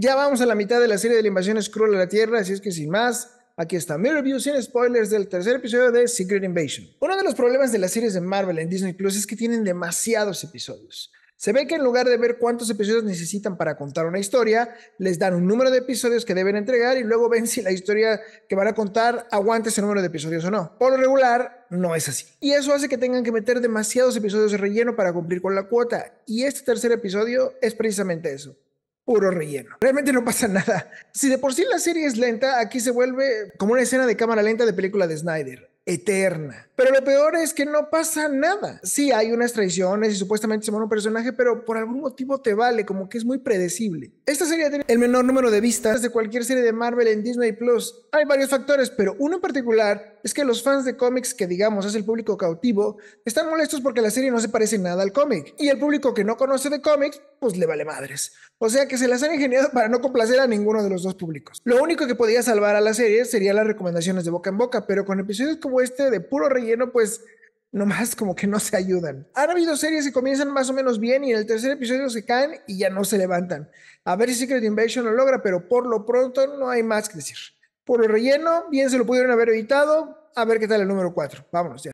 Ya vamos a la mitad de la serie de la invasión cruel a la Tierra, así es que sin más, aquí está mi review sin spoilers del tercer episodio de Secret Invasion. Uno de los problemas de las series de Marvel en Disney Plus es que tienen demasiados episodios. Se ve que en lugar de ver cuántos episodios necesitan para contar una historia, les dan un número de episodios que deben entregar y luego ven si la historia que van a contar aguanta ese número de episodios o no. Por lo regular, no es así. Y eso hace que tengan que meter demasiados episodios de relleno para cumplir con la cuota. Y este tercer episodio es precisamente eso puro relleno. Realmente no pasa nada. Si de por sí la serie es lenta, aquí se vuelve como una escena de cámara lenta de película de Snyder eterna. Pero lo peor es que no pasa nada. Sí hay unas traiciones y supuestamente se muere un personaje, pero por algún motivo te vale, como que es muy predecible. Esta serie tiene el menor número de vistas de cualquier serie de Marvel en Disney Plus. Hay varios factores, pero uno en particular es que los fans de cómics, que digamos es el público cautivo, están molestos porque la serie no se parece nada al cómic. Y el público que no conoce de cómics pues le vale madres. O sea que se las han ingeniado para no complacer a ninguno de los dos públicos. Lo único que podía salvar a la serie serían las recomendaciones de boca en boca, pero con episodios como este de puro relleno, pues nomás como que no se ayudan. Han habido series que comienzan más o menos bien y en el tercer episodio se caen y ya no se levantan. A ver si Secret Invasion lo logra, pero por lo pronto no hay más que decir. Puro relleno, bien se lo pudieron haber evitado. A ver qué tal el número 4. Vámonos ya.